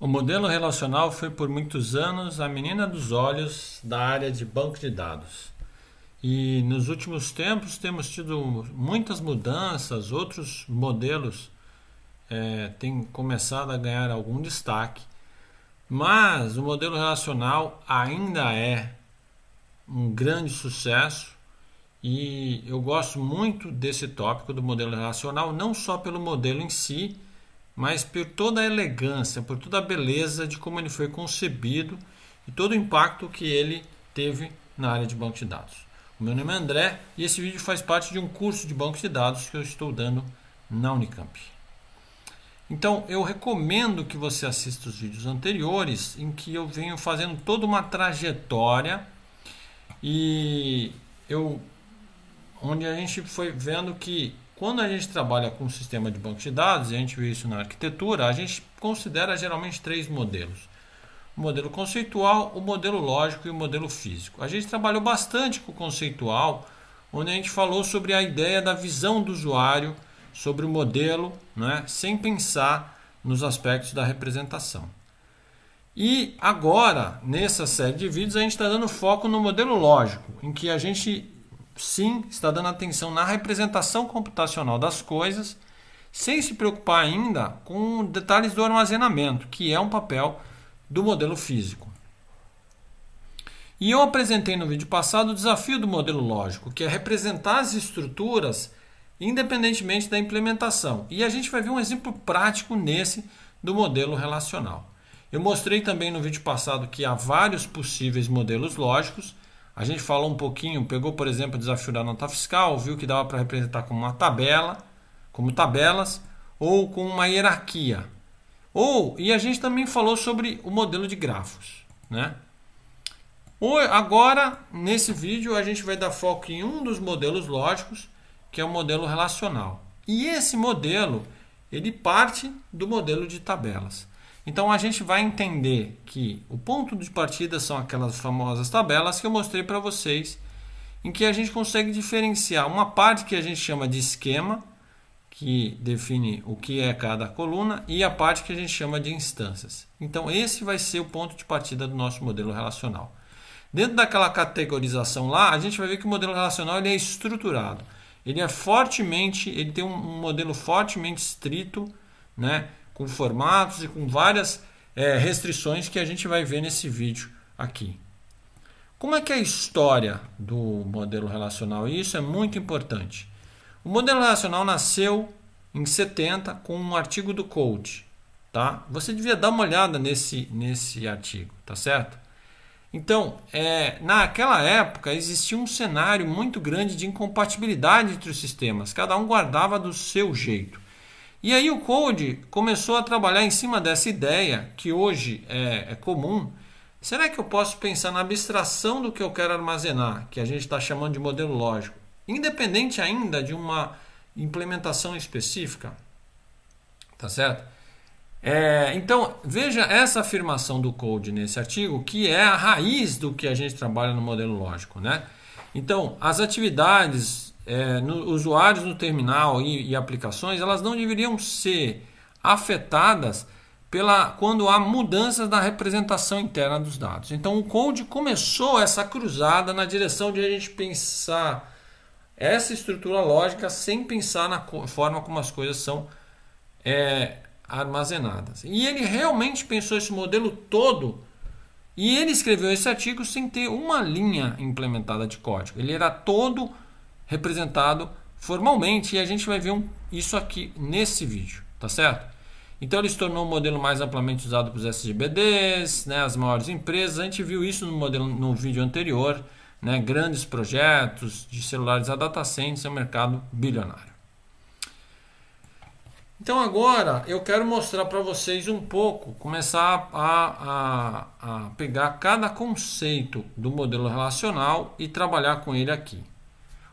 O modelo relacional foi por muitos anos a menina dos olhos da área de banco de dados. E nos últimos tempos temos tido muitas mudanças, outros modelos é, têm começado a ganhar algum destaque, mas o modelo relacional ainda é um grande sucesso e eu gosto muito desse tópico do modelo relacional, não só pelo modelo em si, mas por toda a elegância, por toda a beleza de como ele foi concebido e todo o impacto que ele teve na área de banco de dados. O meu nome é André e esse vídeo faz parte de um curso de banco de dados que eu estou dando na Unicamp. Então, eu recomendo que você assista os vídeos anteriores em que eu venho fazendo toda uma trajetória e eu onde a gente foi vendo que quando a gente trabalha com um sistema de banco de dados, e a gente viu isso na arquitetura, a gente considera geralmente três modelos: o modelo conceitual, o modelo lógico e o modelo físico. A gente trabalhou bastante com o conceitual, onde a gente falou sobre a ideia da visão do usuário sobre o modelo, né, sem pensar nos aspectos da representação. E agora, nessa série de vídeos, a gente está dando foco no modelo lógico, em que a gente Sim, está dando atenção na representação computacional das coisas, sem se preocupar ainda com detalhes do armazenamento, que é um papel do modelo físico. E eu apresentei no vídeo passado o desafio do modelo lógico, que é representar as estruturas independentemente da implementação. E a gente vai ver um exemplo prático nesse do modelo relacional. Eu mostrei também no vídeo passado que há vários possíveis modelos lógicos a gente falou um pouquinho, pegou por exemplo o desafio da nota fiscal, viu que dava para representar como uma tabela, como tabelas ou com uma hierarquia. Ou e a gente também falou sobre o modelo de grafos, né? Ou agora nesse vídeo a gente vai dar foco em um dos modelos lógicos, que é o modelo relacional. E esse modelo ele parte do modelo de tabelas. Então a gente vai entender que o ponto de partida são aquelas famosas tabelas que eu mostrei para vocês, em que a gente consegue diferenciar uma parte que a gente chama de esquema, que define o que é cada coluna, e a parte que a gente chama de instâncias. Então esse vai ser o ponto de partida do nosso modelo relacional. Dentro daquela categorização lá, a gente vai ver que o modelo relacional ele é estruturado. Ele é fortemente, ele tem um modelo fortemente estrito, né? com formatos e com várias é, restrições que a gente vai ver nesse vídeo aqui. Como é que é a história do modelo relacional? E isso é muito importante. O modelo relacional nasceu em 70 com um artigo do Code, tá? Você devia dar uma olhada nesse nesse artigo, tá certo? Então, é, naquela época existia um cenário muito grande de incompatibilidade entre os sistemas. Cada um guardava do seu jeito. E aí o Code começou a trabalhar em cima dessa ideia que hoje é, é comum. Será que eu posso pensar na abstração do que eu quero armazenar, que a gente está chamando de modelo lógico, independente ainda de uma implementação específica? Tá certo? É, então, veja essa afirmação do Code nesse artigo, que é a raiz do que a gente trabalha no modelo lógico. Né? Então, as atividades é, no, usuários no terminal e, e, aplicações, elas não deveriam ser afetadas pela quando há mudanças na representação interna dos dados. Então o Code começou essa cruzada na direção de a gente pensar essa estrutura lógica sem pensar na forma como as coisas são é, armazenadas. E ele realmente pensou esse modelo todo e ele escreveu esse artigo sem ter uma linha implementada de código. Ele era todo representado formalmente e a gente vai ver um, isso aqui nesse vídeo, tá certo? Então ele se tornou o um modelo mais amplamente usado para os SGBDs, né, as maiores empresas. A gente viu isso no, modelo, no vídeo anterior, né, grandes projetos de celulares a data centers, é um mercado bilionário. Então agora eu quero mostrar para vocês um pouco, começar a, a, a pegar cada conceito do modelo relacional e trabalhar com ele aqui.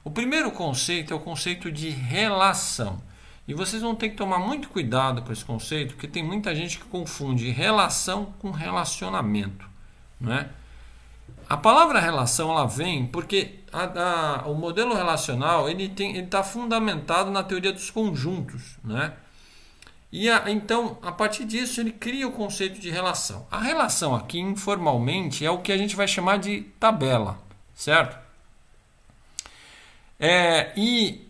O primeiro conceito é o conceito de relação. E vocês vão ter que tomar muito cuidado com esse conceito, porque tem muita gente que confunde relação com relacionamento. né? A palavra relação ela vem porque a, a, o modelo relacional ele está fundamentado na teoria dos conjuntos. Né? E a, então, a partir disso, ele cria o conceito de relação. A relação aqui, informalmente, é o que a gente vai chamar de tabela, certo? É, e,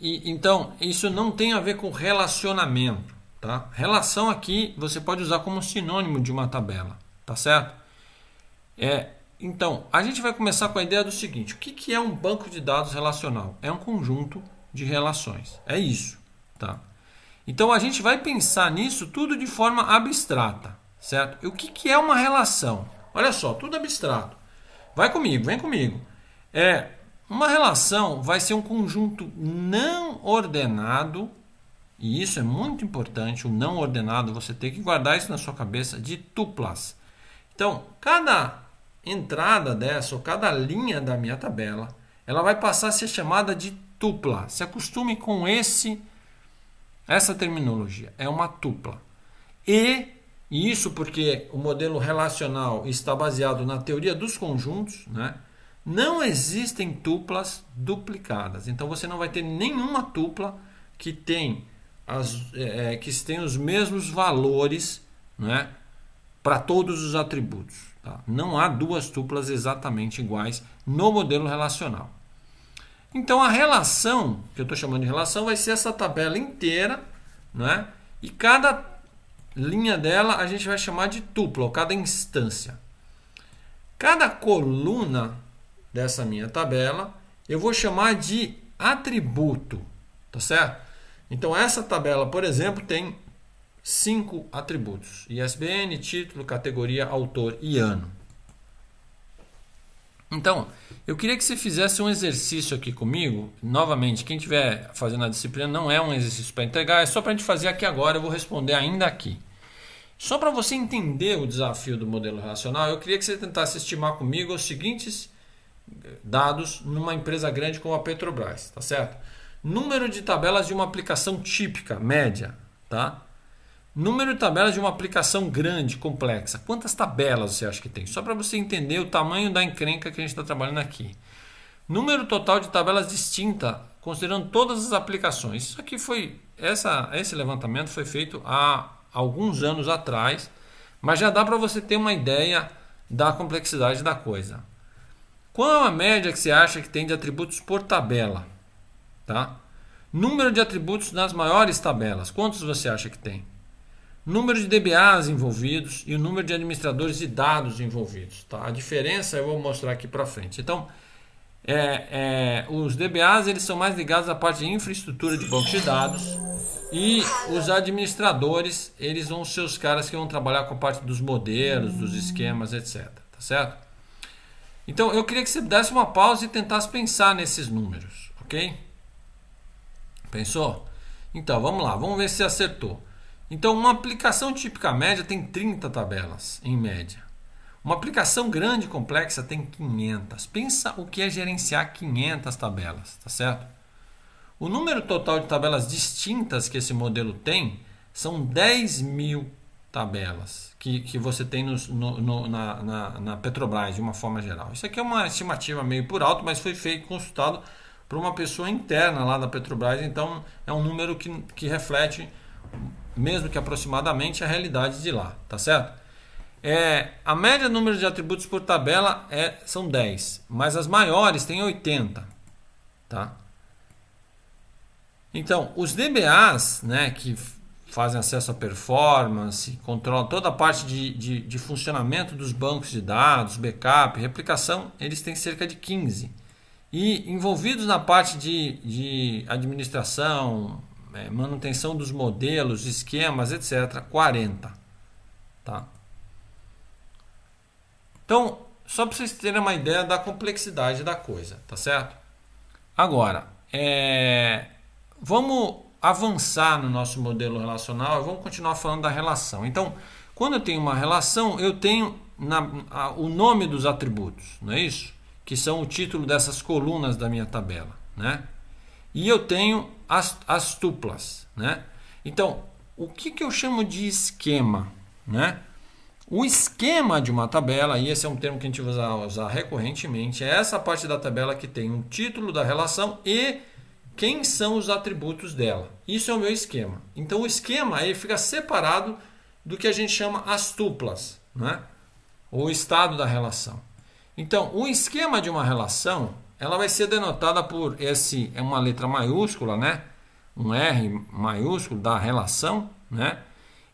e então isso não tem a ver com relacionamento, tá? Relação aqui você pode usar como sinônimo de uma tabela, tá certo? É, então a gente vai começar com a ideia do seguinte: o que, que é um banco de dados relacional? É um conjunto de relações, é isso, tá? Então a gente vai pensar nisso tudo de forma abstrata, certo? E o que, que é uma relação? Olha só, tudo abstrato. Vai comigo, vem comigo. É uma relação vai ser um conjunto não ordenado, e isso é muito importante, o não ordenado, você tem que guardar isso na sua cabeça, de tuplas. Então, cada entrada dessa, ou cada linha da minha tabela, ela vai passar a ser chamada de tupla. Se acostume com esse essa terminologia, é uma tupla. E isso porque o modelo relacional está baseado na teoria dos conjuntos, né? Não existem tuplas duplicadas. Então você não vai ter nenhuma tupla que tem, as, é, é que tem os mesmos valores né, para todos os atributos. Tá? Não há duas tuplas exatamente iguais no modelo relacional. Então a relação, que eu estou chamando de relação, vai ser essa tabela inteira, né? e cada linha dela a gente vai chamar de tupla, ou cada instância. Cada coluna dessa minha tabela, eu vou chamar de atributo, tá certo? Então essa tabela, por exemplo, tem cinco atributos: ISBN, título, categoria, autor e ano. Então, eu queria que você fizesse um exercício aqui comigo. Novamente, quem estiver fazendo a disciplina não é um exercício para entregar, é só para a gente fazer aqui agora. Eu vou responder ainda aqui. Só para você entender o desafio do modelo relacional, eu queria que você tentasse estimar comigo os seguintes dados numa empresa grande como a Petrobras, tá certo? Número de tabelas de uma aplicação típica, média, tá? Número de tabelas de uma aplicação grande, complexa. Quantas tabelas você acha que tem? Só para você entender o tamanho da encrenca que a gente está trabalhando aqui. Número total de tabelas distinta, considerando todas as aplicações. Isso aqui foi essa, esse levantamento foi feito há alguns anos atrás, mas já dá para você ter uma ideia da complexidade da coisa. Qual é a média que você acha que tem de atributos por tabela? Tá? Número de atributos nas maiores tabelas. Quantos você acha que tem? Número de DBAs envolvidos e o número de administradores de dados envolvidos. Tá? A diferença eu vou mostrar aqui para frente. Então, é, é, os DBAs eles são mais ligados à parte de infraestrutura de banco de dados e os administradores eles vão ser os caras que vão trabalhar com a parte dos modelos, dos esquemas, etc. Tá certo? Então eu queria que você desse uma pausa e tentasse pensar nesses números, ok? Pensou? Então vamos lá, vamos ver se acertou. Então uma aplicação típica média tem 30 tabelas em média. Uma aplicação grande e complexa tem 500. Pensa o que é gerenciar 500 tabelas, tá certo? O número total de tabelas distintas que esse modelo tem são 10 mil tabelas que, que você tem nos, no, no, na, na, na, Petrobras, de uma forma geral. Isso aqui é uma estimativa meio por alto, mas foi feito consultado por uma pessoa interna lá da Petrobras, então é um número que, que reflete, mesmo que aproximadamente, a realidade de lá, tá certo? É, a média número de atributos por tabela é, são 10, mas as maiores têm 80, tá? Então, os DBAs, né, que fazem acesso à performance, controlam toda a parte de, de, de, funcionamento dos bancos de dados, backup, replicação, eles têm cerca de 15. E envolvidos na parte de, de administração, é, manutenção dos modelos, esquemas, etc., 40. Tá? Então, só para vocês terem uma ideia da complexidade da coisa, tá certo? Agora, é... vamos avançar no nosso modelo relacional, vamos continuar falando da relação. Então, quando eu tenho uma relação, eu tenho na, a, o nome dos atributos, não é isso? Que são o título dessas colunas da minha tabela, né? E eu tenho as, as tuplas, né? Então, o que, que eu chamo de esquema, né? O esquema de uma tabela, e esse é um termo que a gente vai usar, usar recorrentemente, é essa parte da tabela que tem o título da relação e quem são os atributos dela. Isso é o meu esquema. Então o esquema aí fica separado do que a gente chama as tuplas, né? ou o estado da relação. Então, o esquema de uma relação, ela vai ser denotada por esse é uma letra maiúscula, né? Um R maiúsculo da relação, né?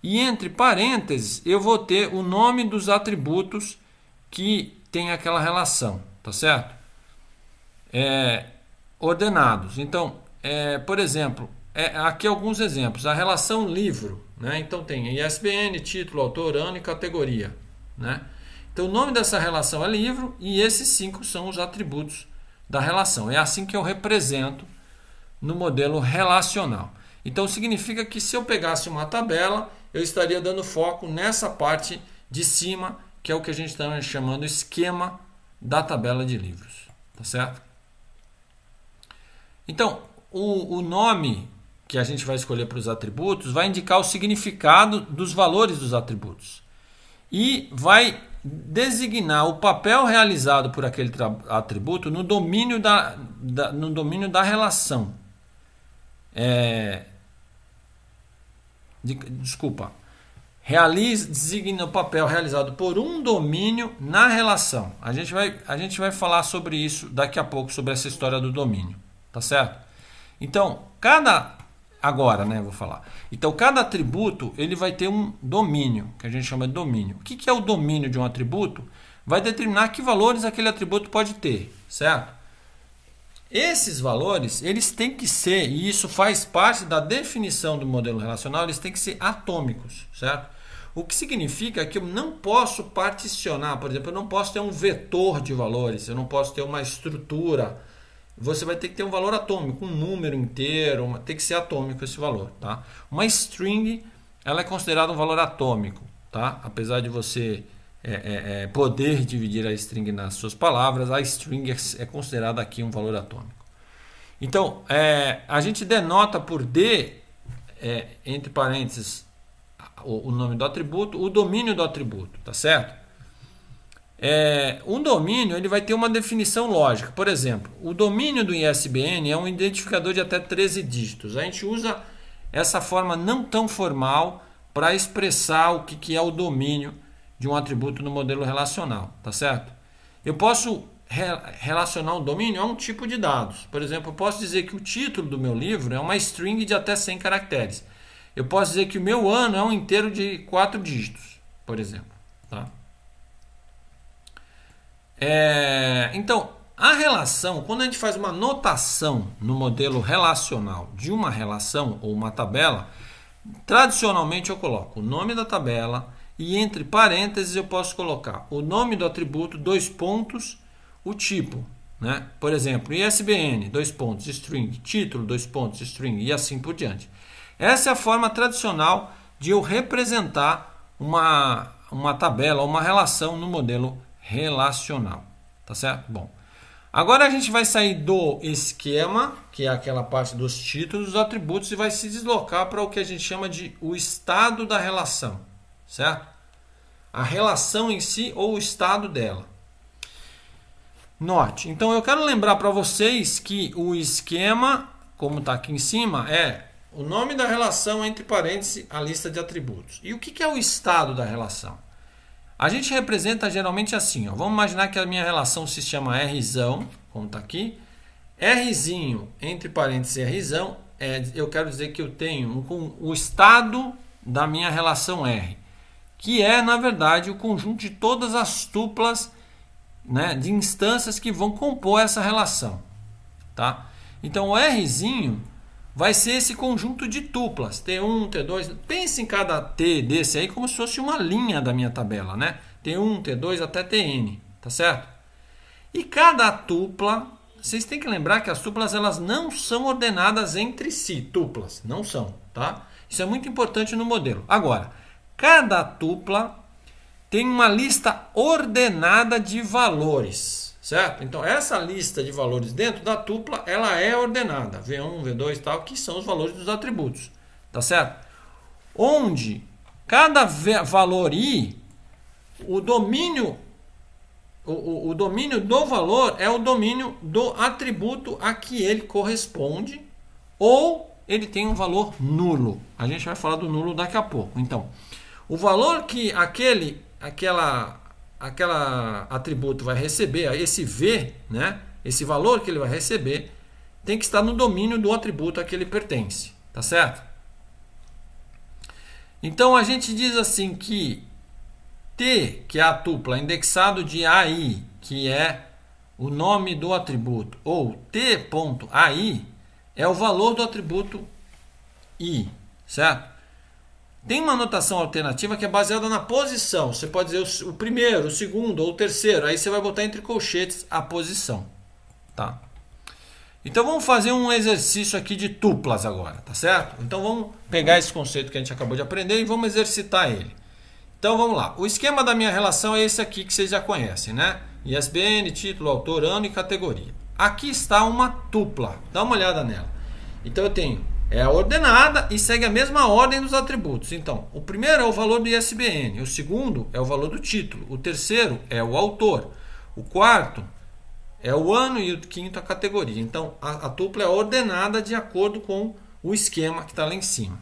E entre parênteses, eu vou ter o nome dos atributos que tem aquela relação, tá certo? É, ordenados. Então, é, por exemplo, é, aqui alguns exemplos. A relação livro. Né? Então tem ISBN, título, autor, ano e categoria. Né? Então o nome dessa relação é livro e esses cinco são os atributos da relação. É assim que eu represento no modelo relacional. Então significa que se eu pegasse uma tabela, eu estaria dando foco nessa parte de cima, que é o que a gente está chamando esquema da tabela de livros. Tá certo? Então, o, o nome que a gente vai escolher para os atributos vai indicar o significado dos valores dos atributos e vai designar o papel realizado por aquele atributo no domínio da, da, no domínio da relação. É, de, desculpa. designa o papel realizado por um domínio na relação. A gente, vai, a gente vai falar sobre isso daqui a pouco, sobre essa história do domínio. Tá certo? Então, cada agora, né, vou falar. Então, cada atributo, ele vai ter um domínio, que a gente chama de domínio. O que, que é o domínio de um atributo? Vai determinar que valores aquele atributo pode ter, certo? Esses valores, eles têm que ser, e isso faz parte da definição do modelo relacional, eles têm que ser atômicos, certo? O que significa que eu não posso particionar, por exemplo, eu não posso ter um vetor de valores, eu não posso ter uma estrutura você vai ter que ter um valor atômico, um número inteiro, uma, tem que ser atômico esse valor, tá? Uma string, ela é considerada um valor atômico, tá? Apesar de você é, é, é poder dividir a string nas suas palavras, a string é, é, considerada aqui um valor atômico. Então, é, a gente denota por D, é, entre parênteses, o, o nome do atributo, o domínio do atributo, tá certo? É, um domínio ele vai ter uma definição lógica. Por exemplo, o domínio do ISBN é um identificador de até 13 dígitos. A gente usa essa forma não tão formal para expressar o que, que é o domínio de um atributo no modelo relacional, tá certo? Eu posso re relacionar um domínio a um tipo de dados. Por exemplo, eu posso dizer que o título do meu livro é uma string de até 100 caracteres. Eu posso dizer que o meu ano é um inteiro de 4 dígitos, por exemplo, tá? É, então, a relação, quando a gente faz uma notação no modelo relacional de uma relação ou uma tabela, tradicionalmente eu coloco o nome da tabela e entre parênteses eu posso colocar o nome do atributo, dois pontos, o tipo. Né? Por exemplo, ISBN, dois pontos, string, título, dois pontos, string e assim por diante. Essa é a forma tradicional de eu representar uma, uma tabela, uma relação no modelo relacional, tá certo? Bom, agora a gente vai sair do esquema, que é aquela parte dos títulos, dos atributos, e vai se deslocar para o que a gente chama de o estado da relação, certo? A relação em si ou o estado dela. Note, então eu quero lembrar para vocês que o esquema, como está aqui em cima, é o nome da relação entre parênteses, a lista de atributos. E o que é o estado da relação? A gente representa geralmente assim, ó. Vamos imaginar que a minha relação se chama R, como está aqui. Rzinho, entre parênteses é Rzão, é, eu quero dizer que eu tenho um, o estado da minha relação R, que é, na verdade, o conjunto de todas as tuplas né, de instâncias que vão compor essa relação. Tá? Então, o Rzinho vai ser esse conjunto de tuplas, T1, T2. Pense em cada T desse aí como se fosse uma linha da minha tabela, né? T1, T2 até Tn, tá certo? E cada tupla, vocês têm que lembrar que as tuplas elas não são ordenadas entre si, tuplas, não são, tá? Isso é muito importante no modelo. Agora, cada tupla tem uma lista ordenada de valores certo? Então essa lista de valores dentro da tupla, ela é ordenada, V1, V2 e tal, que são os valores dos atributos, tá certo? Onde cada valor i, o domínio o, o, o domínio do valor é o domínio do atributo a que ele corresponde ou ele tem um valor nulo. A gente vai falar do nulo daqui a pouco. Então, o valor que aquele aquela aquela atributo vai receber, esse V, né, esse valor que ele vai receber, tem que estar no domínio do atributo a que ele pertence, tá certo? Então a gente diz assim que T, que é a tupla indexado de AI, que é o nome do atributo, ou T.AI é o valor do atributo I, certo? Tem uma notação alternativa que é baseada na posição. Você pode dizer o primeiro, o segundo ou o terceiro. Aí você vai botar entre colchetes a posição. Tá? Então vamos fazer um exercício aqui de tuplas agora, tá certo? Então vamos pegar esse conceito que a gente acabou de aprender e vamos exercitar ele. Então vamos lá. O esquema da minha relação é esse aqui que vocês já conhecem, né? ISBN, título, autor, ano e categoria. Aqui está uma tupla. Dá uma olhada nela. Então eu tenho é ordenada e segue a mesma ordem dos atributos. Então, o primeiro é o valor do ISBN, o segundo é o valor do título, o terceiro é o autor, o quarto é o ano e o quinto a categoria. Então, a, a tupla é ordenada de acordo com o esquema que está lá em cima.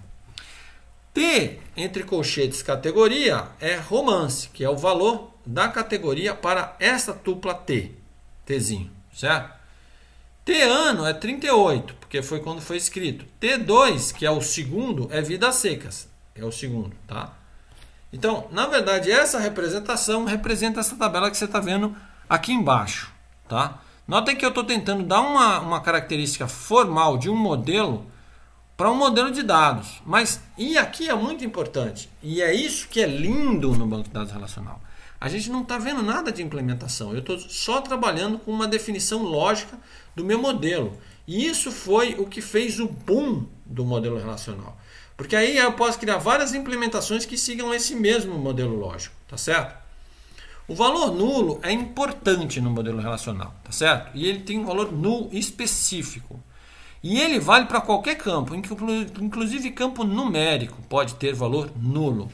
T, entre colchetes, categoria é romance, que é o valor da categoria para essa tupla T, Tzinho, certo? T ano é 38, porque foi quando foi escrito. T2, que é o segundo, é vidas secas. É o segundo, tá? Então, na verdade, essa representação representa essa tabela que você está vendo aqui embaixo, tá? Notem que eu estou tentando dar uma, uma característica formal de um modelo para um modelo de dados. Mas, e aqui é muito importante, e é isso que é lindo no banco de dados relacional. A gente não está vendo nada de implementação. Eu estou só trabalhando com uma definição lógica do meu modelo. E isso foi o que fez o boom do modelo relacional. Porque aí eu posso criar várias implementações que sigam esse mesmo modelo lógico, tá certo? O valor nulo é importante no modelo relacional, tá certo? E ele tem um valor nulo específico. E ele vale para qualquer campo, inclusive campo numérico pode ter valor nulo.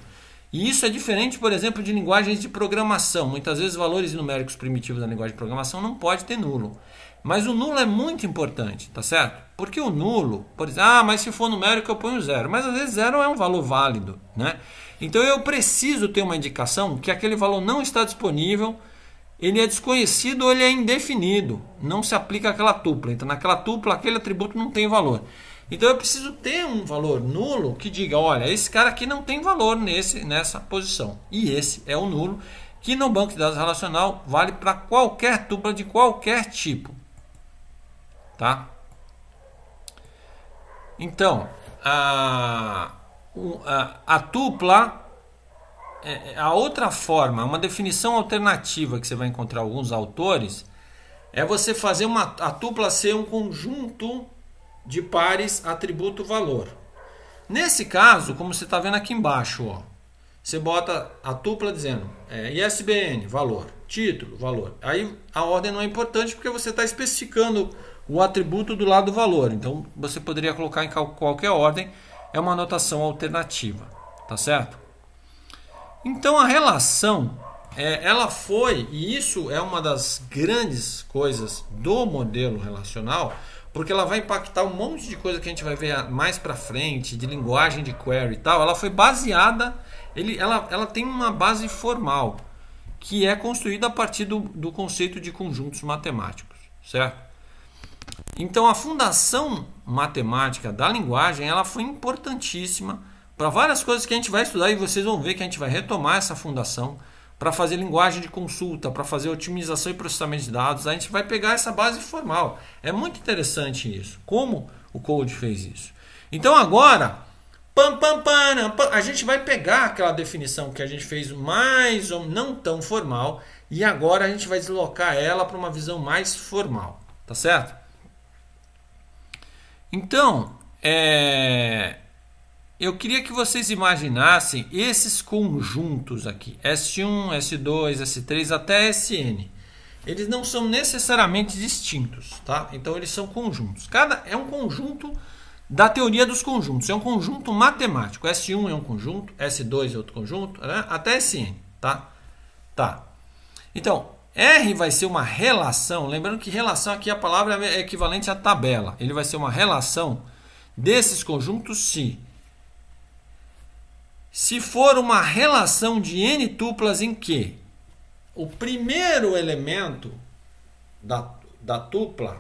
E isso é diferente, por exemplo, de linguagens de programação. Muitas vezes valores numéricos primitivos da linguagem de programação não pode ter nulo. Mas o nulo é muito importante, tá certo? Porque o nulo, por exemplo, ah, mas se for numérico eu ponho zero. Mas às vezes zero é um valor válido, né? Então eu preciso ter uma indicação que aquele valor não está disponível, ele é desconhecido ou ele é indefinido. Não se aplica àquela tupla. Então naquela tupla aquele atributo não tem valor. Então eu preciso ter um valor nulo que diga, olha, esse cara aqui não tem valor nesse nessa posição. E esse é o nulo que no banco de dados relacional vale para qualquer tupla de qualquer tipo. Tá? Então, a, a, a tupla, é, é, a outra forma, uma definição alternativa que você vai encontrar alguns autores, é você fazer uma, a tupla ser um conjunto de pares atributo-valor. Nesse caso, como você está vendo aqui embaixo, ó, você bota a tupla dizendo é, ISBN, valor, título, valor. Aí a ordem não é importante porque você está especificando o atributo do lado do valor. Então você poderia colocar em qualquer ordem, é uma notação alternativa, tá certo? Então a relação, é, ela foi, e isso é uma das grandes coisas do modelo relacional, porque ela vai impactar um monte de coisa que a gente vai ver mais para frente, de linguagem de query e tal. Ela foi baseada, ele, ela, ela tem uma base formal, que é construída a partir do, do conceito de conjuntos matemáticos, certo? Então a fundação matemática da linguagem ela foi importantíssima para várias coisas que a gente vai estudar e vocês vão ver que a gente vai retomar essa fundação para fazer linguagem de consulta, para fazer otimização e processamento de dados, a gente vai pegar essa base formal. É muito interessante isso. Como o Code fez isso. Então agora, pam, pam, pam, pam, a gente vai pegar aquela definição que a gente fez mais ou não tão formal e agora a gente vai deslocar ela para uma visão mais formal, tá certo? Então, é, eu queria que vocês imaginassem esses conjuntos aqui, S1, S2, S3 até SN. Eles não são necessariamente distintos, tá? Então eles são conjuntos. Cada é um conjunto da teoria dos conjuntos, é um conjunto matemático. S1 é um conjunto, S2 é outro conjunto, né? até SN, tá? Tá. Então, R vai ser uma relação, lembrando que relação aqui a palavra é equivalente à tabela. Ele vai ser uma relação desses conjuntos se se for uma relação de n tuplas em que o primeiro elemento da, da tupla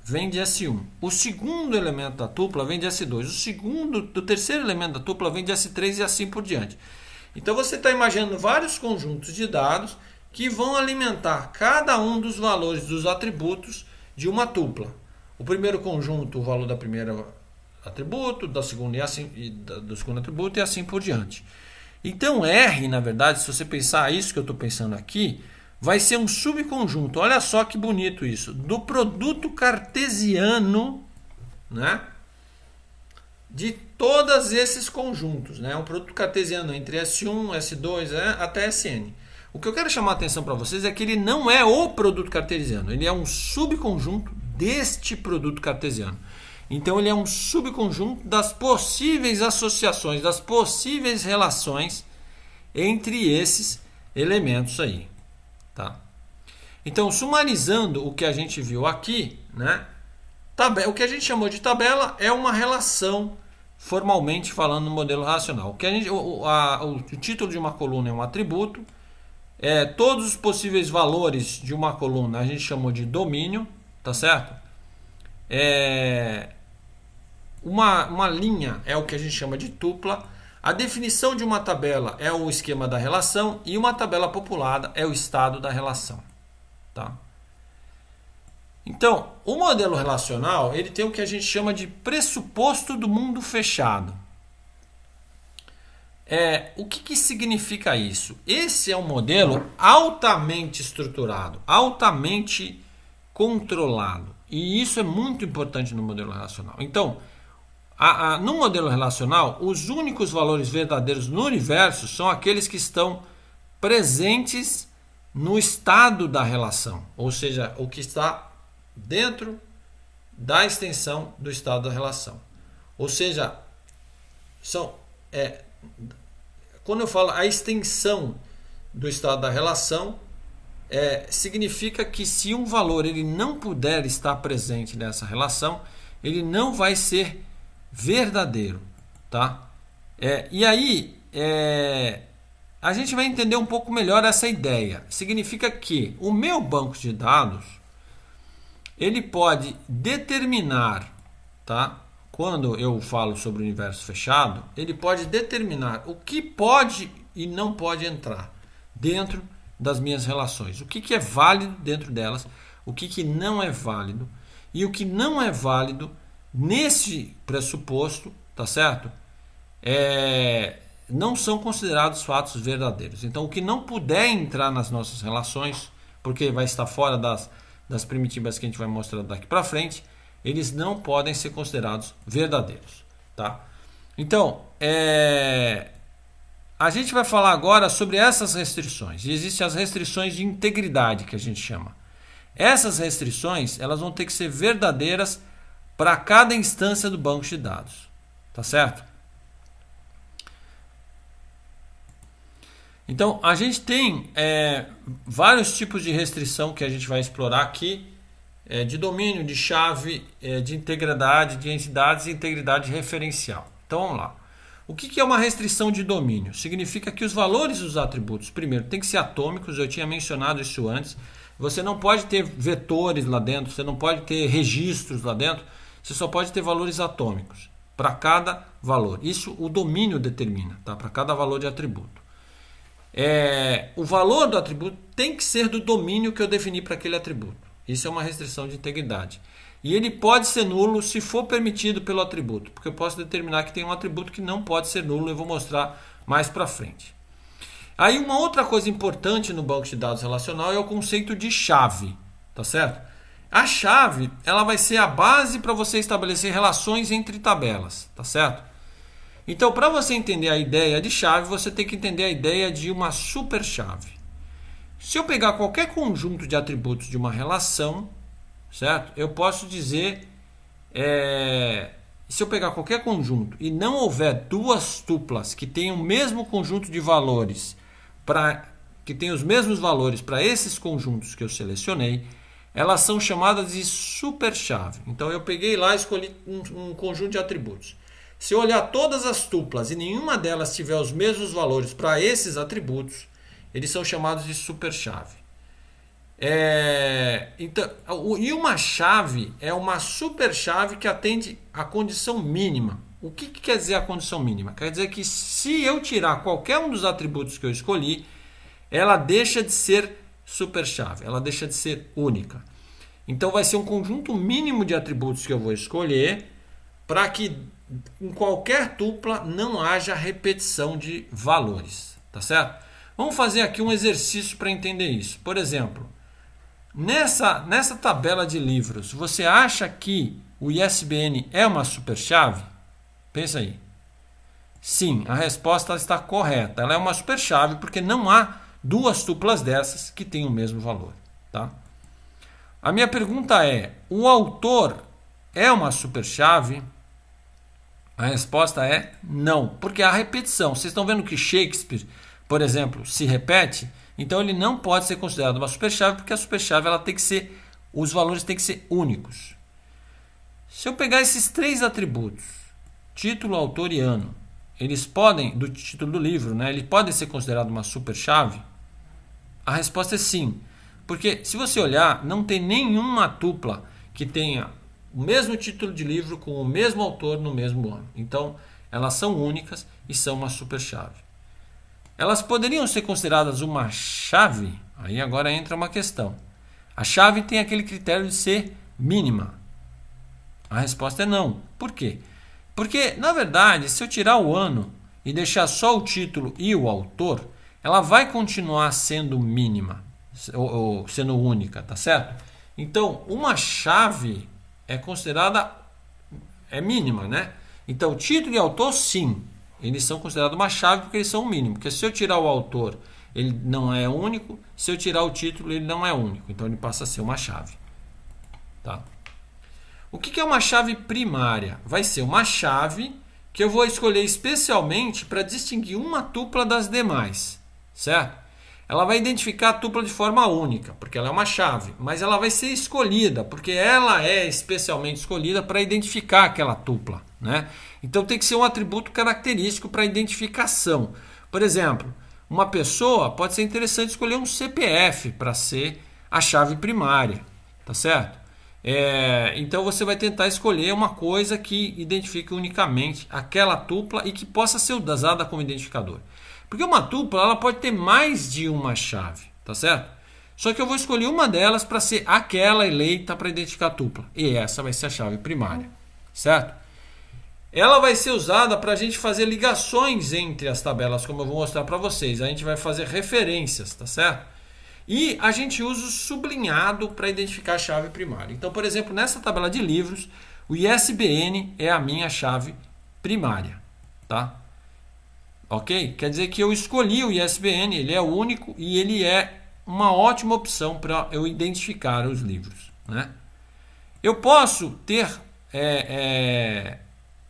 vem de S1, o segundo elemento da tupla vem de S2, o segundo do terceiro elemento da tupla vem de S3 e assim por diante. Então você está imaginando vários conjuntos de dados que vão alimentar cada um dos valores dos atributos de uma tupla. O primeiro conjunto, o valor da primeira atributo, do segundo, e assim, e do segundo atributo e assim por diante. Então, R, na verdade, se você pensar isso que eu estou pensando aqui, vai ser um subconjunto. Olha só que bonito isso. Do produto cartesiano, né? De todos esses conjuntos, né? Um produto cartesiano entre S1, S2, né? até Sn. O que eu quero chamar a atenção para vocês é que ele não é o produto cartesiano, ele é um subconjunto deste produto cartesiano. Então ele é um subconjunto das possíveis associações, das possíveis relações entre esses elementos aí, tá? Então, sumarizando o que a gente viu aqui, né? Tabela, o que a gente chamou de tabela é uma relação formalmente falando no modelo racional. O, que a gente, o, a, o título de uma coluna é um atributo. É, todos os possíveis valores de uma coluna a gente chamou de domínio, tá certo? É, uma, uma linha é o que a gente chama de tupla. A definição de uma tabela é o esquema da relação e uma tabela populada é o estado da relação. Tá? Então, o modelo relacional ele tem o que a gente chama de pressuposto do mundo fechado. É, o que, que significa isso? Esse é um modelo altamente estruturado, altamente controlado. E isso é muito importante no modelo relacional. Então, a, a, no modelo relacional, os únicos valores verdadeiros no universo são aqueles que estão presentes no estado da relação, ou seja, o que está dentro da extensão do estado da relação. Ou seja, são é, quando eu falo a extensão do estado da relação, é, significa que se um valor ele não puder estar presente nessa relação, ele não vai ser verdadeiro, tá? É, e aí é, a gente vai entender um pouco melhor essa ideia. Significa que o meu banco de dados ele pode determinar, tá? Quando eu falo sobre o universo fechado, ele pode determinar o que pode e não pode entrar dentro das minhas relações. O que, que é válido dentro delas, o que, que não é válido. E o que não é válido Nesse pressuposto, tá certo? É, não são considerados fatos verdadeiros. Então, o que não puder entrar nas nossas relações, porque vai estar fora das, das primitivas que a gente vai mostrar daqui para frente, eles não podem ser considerados verdadeiros, tá? Então, é, a gente vai falar agora sobre essas restrições. existem as restrições de integridade que a gente chama. Essas restrições, elas vão ter que ser verdadeiras para cada instância do banco de dados. Tá certo? Então, a gente tem é, vários tipos de restrição que a gente vai explorar aqui, é, de domínio, de chave, é, de integridade, de entidades e integridade referencial. Então, vamos lá. O que, que é uma restrição de domínio? Significa que os valores dos atributos, primeiro, tem que ser atômicos, eu tinha mencionado isso antes. Você não pode ter vetores lá dentro, você não pode ter registros lá dentro. Você só pode ter valores atômicos para cada valor. Isso o domínio determina, tá? Para cada valor de atributo. É, o valor do atributo tem que ser do domínio que eu defini para aquele atributo. Isso é uma restrição de integridade. E ele pode ser nulo se for permitido pelo atributo, porque eu posso determinar que tem um atributo que não pode ser nulo, eu vou mostrar mais para frente. Aí uma outra coisa importante no banco de dados relacional é o conceito de chave, tá certo? A chave, ela vai ser a base para você estabelecer relações entre tabelas, tá certo? Então, para você entender a ideia de chave, você tem que entender a ideia de uma super chave. Se eu pegar qualquer conjunto de atributos de uma relação, certo? Eu posso dizer, é, se eu pegar qualquer conjunto e não houver duas tuplas que tenham o mesmo conjunto de valores para que tenham os mesmos valores para esses conjuntos que eu selecionei, elas são chamadas de superchave. Então eu peguei lá e escolhi um, um, conjunto de atributos. Se eu olhar todas as tuplas e nenhuma delas tiver os mesmos valores para esses atributos, eles são chamados de superchave. É, então, e uma chave é uma superchave que atende à condição mínima. O que, que quer dizer a condição mínima? Quer dizer que se eu tirar qualquer um dos atributos que eu escolhi, ela deixa de ser super chave ela deixa de ser única. Então vai ser um conjunto mínimo de atributos que eu vou escolher para que em qualquer tupla não haja repetição de valores, tá certo? Vamos fazer aqui um exercício para entender isso. Por exemplo, nessa, nessa tabela de livros, você acha que o ISBN é uma super chave Pensa aí. Sim, a resposta está correta. Ela é uma super chave porque não há duas tuplas dessas que têm o mesmo valor. Tá? A minha pergunta é: o autor é uma superchave? A resposta é não, porque há repetição. Vocês estão vendo que Shakespeare, por exemplo, se repete, então ele não pode ser considerado uma superchave, porque a superchave ela tem que ser os valores têm que ser únicos. Se eu pegar esses três atributos, título, autor e ano, eles podem do título do livro, né? Eles podem ser considerados uma superchave? A resposta é sim. Porque se você olhar, não tem nenhuma tupla que tenha o mesmo título de livro com o mesmo autor no mesmo ano. Então, elas são únicas e são uma super chave. Elas poderiam ser consideradas uma chave? Aí agora entra uma questão. A chave tem aquele critério de ser mínima. A resposta é não. Por quê? Porque, na verdade, se eu tirar o ano e deixar só o título e o autor, ela vai continuar sendo mínima ou, ou sendo única, tá certo? Então, uma chave é considerada é mínima, né? Então, título e autor, sim, eles são considerados uma chave porque eles são o mínimo. Porque se eu tirar o autor, ele não é único. Se eu tirar o título, ele não é único. Então, ele passa a ser uma chave. Tá? O que é uma chave primária? Vai ser uma chave que eu vou escolher especialmente para distinguir uma tupla das demais certo? Ela vai identificar a tupla de forma única, porque ela é uma chave, mas ela vai ser escolhida, porque ela é especialmente escolhida para identificar aquela tupla, né? Então tem que ser um atributo característico para identificação. Por exemplo, uma pessoa pode ser interessante escolher um CPF para ser a chave primária, tá certo? É, então você vai tentar escolher uma coisa que identifique unicamente aquela tupla e que possa ser usada como identificador. Porque uma tupla ela pode ter mais de uma chave, tá certo? Só que eu vou escolher uma delas para ser aquela eleita para identificar a tupla. E essa vai ser a chave primária, certo? Ela vai ser usada para a gente fazer ligações entre as tabelas, como eu vou mostrar para vocês. A gente vai fazer referências, tá certo? E a gente usa o sublinhado para identificar a chave primária. Então, por exemplo, nessa tabela de livros, o ISBN é a minha chave primária, tá? ok? Quer dizer que eu escolhi o ISBN, ele é o único e ele é uma ótima opção para eu identificar os livros, né? Eu posso ter é, é,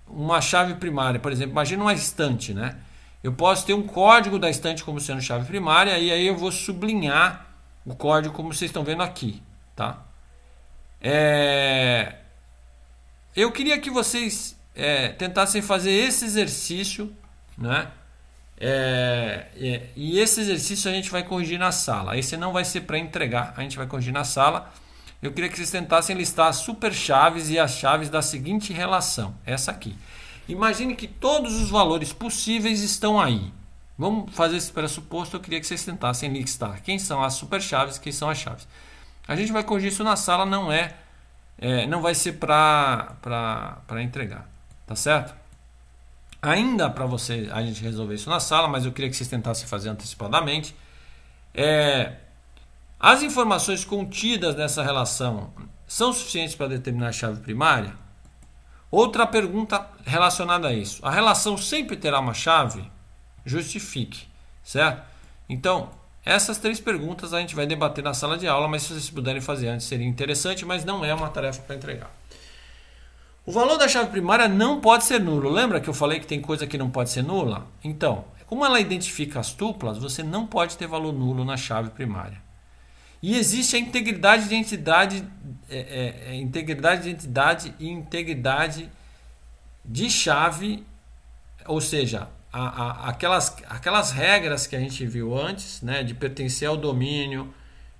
uma chave primária, por exemplo, imagina uma estante, né? Eu posso ter um código da estante como sendo chave primária e aí eu vou sublinhar o código como vocês estão vendo aqui, tá? É... Eu queria que vocês é, tentassem fazer esse exercício, né? É, é, e esse exercício a gente vai corrigir na sala. Esse não vai ser para entregar, a gente vai corrigir na sala. Eu queria que vocês tentassem listar as super chaves e as chaves da seguinte relação, essa aqui. Imagine que todos os valores possíveis estão aí. Vamos fazer esse pressuposto, eu queria que vocês tentassem listar quem são as super chaves, quem são as chaves. A gente vai corrigir isso na sala, não é, é não vai ser para entregar, tá certo? ainda para você a gente resolver isso na sala, mas eu queria que vocês tentassem fazer antecipadamente. É, as informações contidas nessa relação são suficientes para determinar a chave primária? Outra pergunta relacionada a isso. A relação sempre terá uma chave? Justifique, certo? Então, essas três perguntas a gente vai debater na sala de aula, mas se vocês puderem fazer antes seria interessante, mas não é uma tarefa para entregar. O valor da chave primária não pode ser nulo. Lembra que eu falei que tem coisa que não pode ser nula? Então, como ela identifica as tuplas, você não pode ter valor nulo na chave primária. E existe a integridade de entidade, é, é, é integridade de entidade e integridade de chave, ou seja, a, a, aquelas, aquelas regras que a gente viu antes, né, de pertencer ao domínio,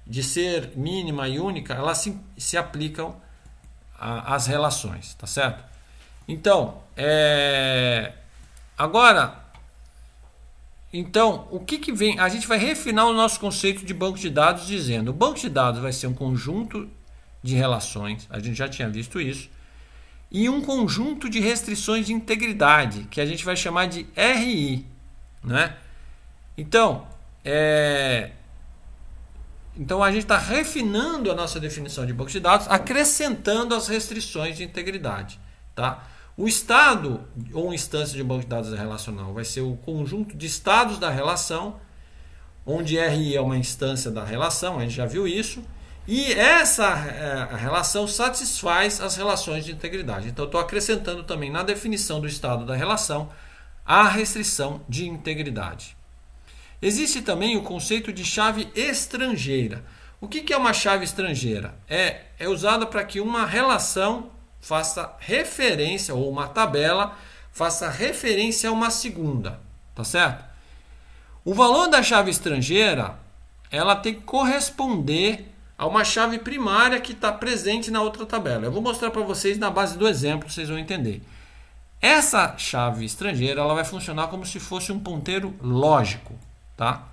de ser mínima e única, elas se, se aplicam a, as relações, tá certo? Então, é... agora, então, o que, que vem? A gente vai refinar o nosso conceito de banco de dados dizendo: o banco de dados vai ser um conjunto de relações, a gente já tinha visto isso, e um conjunto de restrições de integridade, que a gente vai chamar de RI. Né? Então, é, então a gente está refinando a nossa definição de banco de dados, acrescentando as restrições de integridade. Tá? O estado ou instância de banco de dados relacional vai ser o conjunto de estados da relação, onde RI é uma instância da relação, a gente já viu isso, e essa é, relação satisfaz as relações de integridade. Então estou acrescentando também na definição do estado da relação a restrição de integridade. Existe também o conceito de chave estrangeira. O que é uma chave estrangeira? É, é usada para que uma relação faça referência, ou uma tabela faça referência a uma segunda, tá certo? O valor da chave estrangeira ela tem que corresponder a uma chave primária que está presente na outra tabela. Eu vou mostrar para vocês na base do exemplo, vocês vão entender. Essa chave estrangeira ela vai funcionar como se fosse um ponteiro lógico. Tá?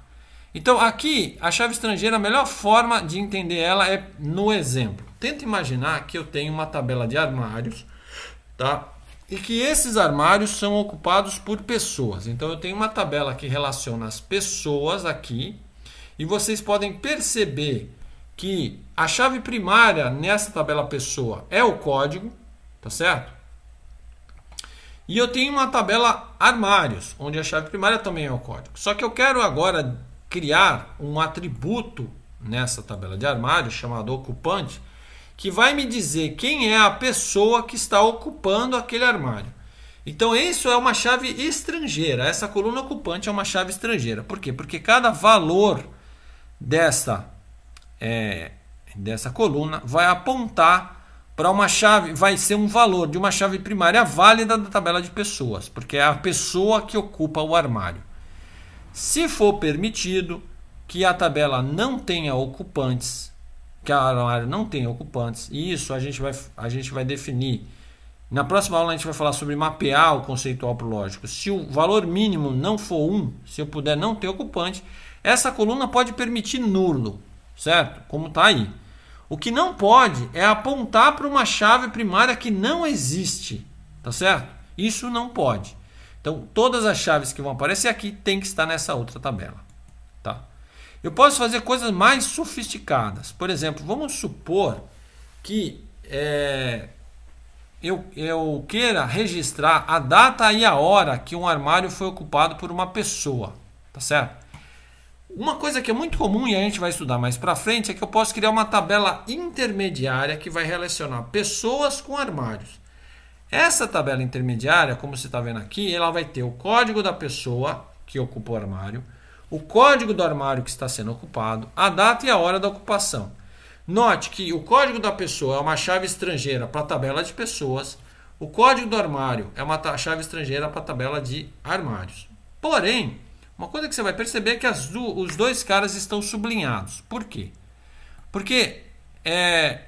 Então aqui a chave estrangeira, a melhor forma de entender ela é no exemplo. Tenta imaginar que eu tenho uma tabela de armários, tá? E que esses armários são ocupados por pessoas. Então eu tenho uma tabela que relaciona as pessoas aqui, e vocês podem perceber que a chave primária nessa tabela pessoa é o código, tá certo? E eu tenho uma tabela armários, onde a chave primária também é o código. Só que eu quero agora criar um atributo nessa tabela de armário chamado ocupante, que vai me dizer quem é a pessoa que está ocupando aquele armário. Então, isso é uma chave estrangeira. Essa coluna ocupante é uma chave estrangeira. Por quê? Porque cada valor dessa, é, dessa coluna vai apontar para uma chave vai ser um valor de uma chave primária válida da tabela de pessoas, porque é a pessoa que ocupa o armário. Se for permitido que a tabela não tenha ocupantes, que o armário não tenha ocupantes, e isso a gente vai, a gente vai definir. Na próxima aula a gente vai falar sobre mapear o conceitual para o lógico. Se o valor mínimo não for 1, um, se eu puder não ter ocupante, essa coluna pode permitir nulo, certo? Como está aí. O que não pode é apontar para uma chave primária que não existe, tá certo? Isso não pode. Então, todas as chaves que vão aparecer aqui tem que estar nessa outra tabela, tá? Eu posso fazer coisas mais sofisticadas. Por exemplo, vamos supor que é, eu, eu queira registrar a data e a hora que um armário foi ocupado por uma pessoa, tá certo? Uma coisa que é muito comum e a gente vai estudar mais para frente é que eu posso criar uma tabela intermediária que vai relacionar pessoas com armários. Essa tabela intermediária, como você está vendo aqui, ela vai ter o código da pessoa que ocupa o armário, o código do armário que está sendo ocupado, a data e a hora da ocupação. Note que o código da pessoa é uma chave estrangeira para a tabela de pessoas, o código do armário é uma chave estrangeira para a tabela de armários. Porém, uma coisa que você vai perceber é que do, os dois caras estão sublinhados. Por quê? Porque, é,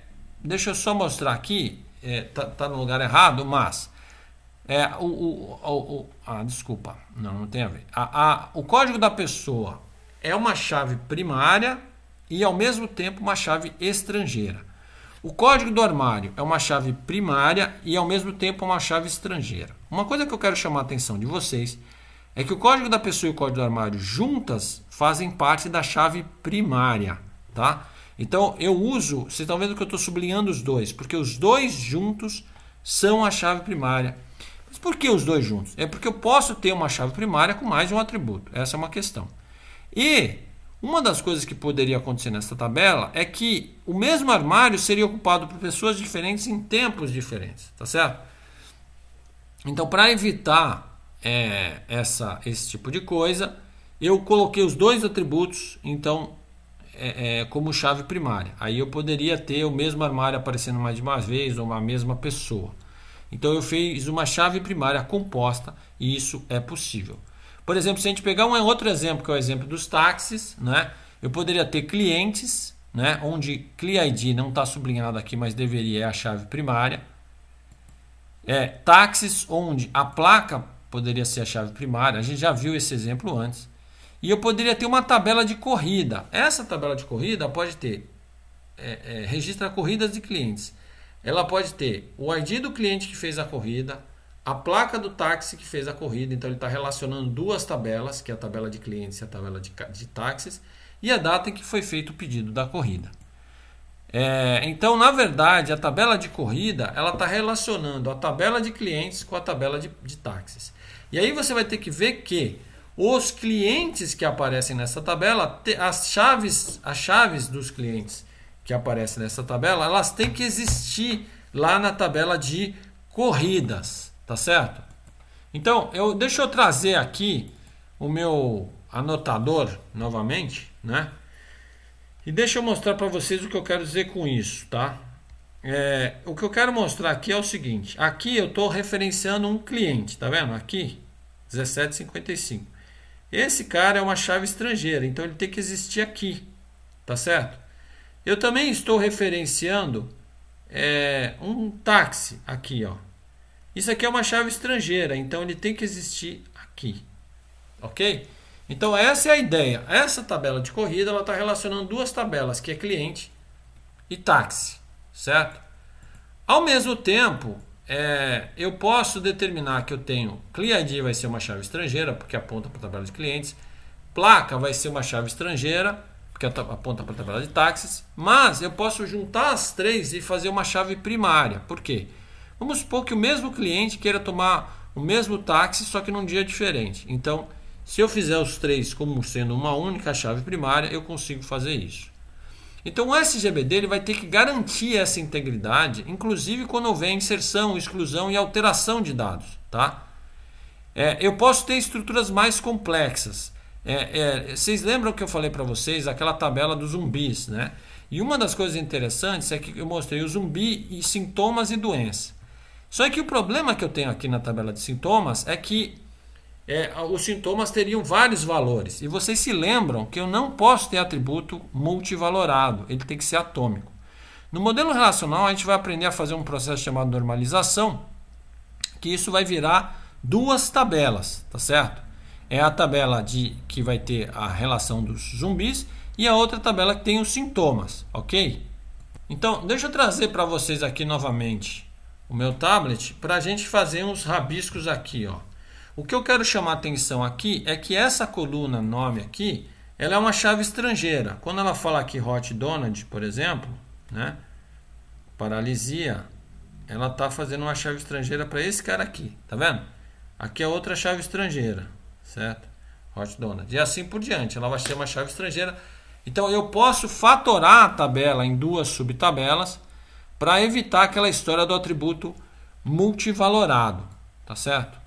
deixa eu só mostrar aqui, é, tá, tá no lugar errado, mas é, o, o, o, o, ah, desculpa, não, não tem a ver. A, a, o código da pessoa é uma chave primária e ao mesmo tempo uma chave estrangeira. O código do armário é uma chave primária e ao mesmo tempo uma chave estrangeira. Uma coisa que eu quero chamar a atenção de vocês é que o código da pessoa e o código do armário juntas fazem parte da chave primária, tá? Então eu uso, vocês estão vendo que eu estou sublinhando os dois, porque os dois juntos são a chave primária. Mas por que os dois juntos? É porque eu posso ter uma chave primária com mais de um atributo. Essa é uma questão. E uma das coisas que poderia acontecer nessa tabela é que o mesmo armário seria ocupado por pessoas diferentes em tempos diferentes, tá certo? Então, para evitar é, essa, esse tipo de coisa. Eu coloquei os dois atributos, então, é, é, como chave primária. Aí eu poderia ter o mesmo armário aparecendo mais de uma vez ou uma mesma pessoa. Então eu fiz uma chave primária composta e isso é possível. Por exemplo, se a gente pegar um outro exemplo, que é o exemplo dos táxis, né? Eu poderia ter clientes, né? Onde CliID não está sublinhado aqui, mas deveria é a chave primária. É táxis onde a placa poderia ser a chave primária. A gente já viu esse exemplo antes. E eu poderia ter uma tabela de corrida. Essa tabela de corrida pode ter é, é, registra corridas de clientes. Ela pode ter o ID do cliente que fez a corrida, a placa do táxi que fez a corrida. Então ele está relacionando duas tabelas, que é a tabela de clientes e a tabela de, de táxis, e a data em que foi feito o pedido da corrida. É, então, na verdade, a tabela de corrida ela está relacionando a tabela de clientes com a tabela de, de táxis. E aí você vai ter que ver que os clientes que aparecem nessa tabela, as chaves, as chaves dos clientes que aparecem nessa tabela, elas têm que existir lá na tabela de corridas, tá certo? Então, eu deixa eu trazer aqui o meu anotador novamente, né? E deixa eu mostrar para vocês o que eu quero dizer com isso, tá? é, o que eu quero mostrar aqui é o seguinte: aqui eu estou referenciando um cliente, tá vendo? Aqui, 1755. Esse cara é uma chave estrangeira, então ele tem que existir aqui, tá certo? Eu também estou referenciando é, um táxi aqui, ó. Isso aqui é uma chave estrangeira, então ele tem que existir aqui, ok? Então essa é a ideia. Essa tabela de corrida ela está relacionando duas tabelas, que é cliente e táxi certo? Ao mesmo tempo, é, eu posso determinar que eu tenho CLID vai ser uma chave estrangeira, porque aponta para a tabela de clientes, placa vai ser uma chave estrangeira, porque aponta para a tabela de táxis, mas eu posso juntar as três e fazer uma chave primária. Por quê? Vamos supor que o mesmo cliente queira tomar o mesmo táxi, só que num dia diferente. Então, se eu fizer os três como sendo uma única chave primária, eu consigo fazer isso. Então o SGBD ele vai ter que garantir essa integridade, inclusive quando houver inserção, exclusão e alteração de dados. Tá? É, eu posso ter estruturas mais complexas. É, é, vocês lembram que eu falei para vocês aquela tabela dos zumbis, né? E uma das coisas interessantes é que eu mostrei o zumbi e sintomas e doença. Só que o problema que eu tenho aqui na tabela de sintomas é que é, os sintomas teriam vários valores. E vocês se lembram que eu não posso ter atributo multivalorado, ele tem que ser atômico. No modelo relacional, a gente vai aprender a fazer um processo chamado normalização, que isso vai virar duas tabelas, tá certo? É a tabela de que vai ter a relação dos zumbis e a outra tabela que tem os sintomas, ok? Então, deixa eu trazer para vocês aqui novamente o meu tablet para a gente fazer uns rabiscos aqui, ó. O que eu quero chamar atenção aqui é que essa coluna nome aqui, ela é uma chave estrangeira. Quando ela fala aqui hot Donald, por exemplo, né? Paralisia, ela está fazendo uma chave estrangeira para esse cara aqui, tá vendo? Aqui é outra chave estrangeira, certo? Hot Donald. E assim por diante, ela vai ser uma chave estrangeira. Então eu posso fatorar a tabela em duas subtabelas para evitar aquela história do atributo multivalorado, tá certo?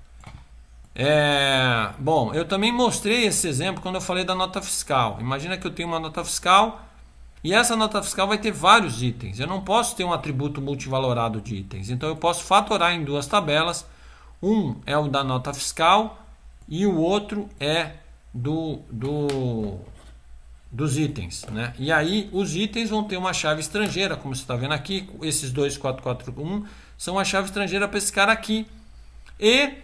É, bom, eu também mostrei esse exemplo quando eu falei da nota fiscal. Imagina que eu tenho uma nota fiscal e essa nota fiscal vai ter vários itens. Eu não posso ter um atributo multivalorado de itens. Então eu posso fatorar em duas tabelas. Um é o da nota fiscal e o outro é do, do dos itens, né? E aí os itens vão ter uma chave estrangeira, como você está vendo aqui. Esses 2441 são a chave estrangeira para esse cara aqui. E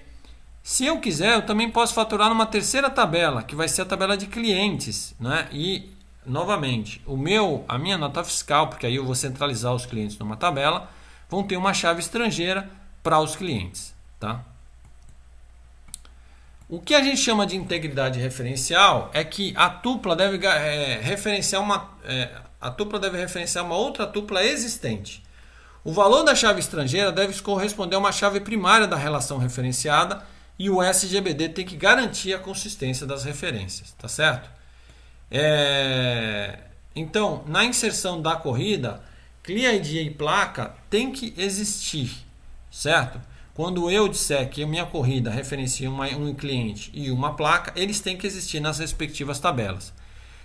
se eu quiser, eu também posso faturar numa terceira tabela, que vai ser a tabela de clientes, né? E novamente, o meu, a minha nota fiscal, porque aí eu vou centralizar os clientes numa tabela, vão ter uma chave estrangeira para os clientes, tá? O que a gente chama de integridade referencial é que a tupla deve é, referenciar uma é, a tupla deve referenciar uma outra tupla existente. O valor da chave estrangeira deve corresponder a uma chave primária da relação referenciada e o SGBD tem que garantir a consistência das referências, tá certo? É... Então, na inserção da corrida, CLIA e placa tem que existir, certo? Quando eu disser que a minha corrida referencia uma, um cliente e uma placa, eles têm que existir nas respectivas tabelas.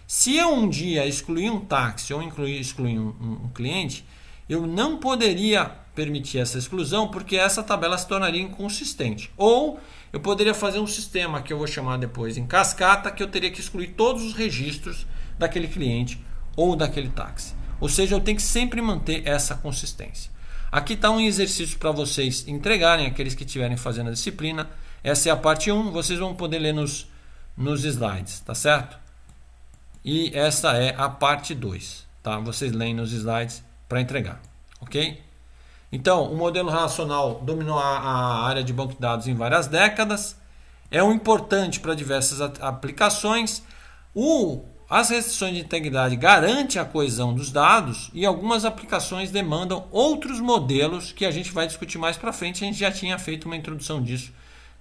Se eu um dia excluir um táxi ou incluir, excluir um, um cliente, eu não poderia permitir essa exclusão porque essa tabela se tornaria inconsistente. Ou eu poderia fazer um sistema que eu vou chamar depois em cascata que eu teria que excluir todos os registros daquele cliente ou daquele táxi. Ou seja, eu tenho que sempre manter essa consistência. Aqui está um exercício para vocês entregarem, aqueles que estiverem fazendo a disciplina. Essa é a parte 1, vocês vão poder ler nos, nos slides, tá certo? E essa é a parte 2, tá? Vocês leem nos slides para entregar, ok? Então, o modelo relacional dominou a, a área de banco de dados em várias décadas, é um importante para diversas aplicações. O, as restrições de integridade garantem a coesão dos dados e algumas aplicações demandam outros modelos que a gente vai discutir mais para frente. A gente já tinha feito uma introdução disso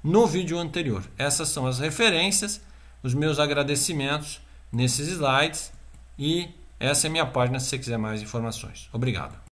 no vídeo anterior. Essas são as referências, os meus agradecimentos nesses slides e essa é minha página se você quiser mais informações. Obrigado.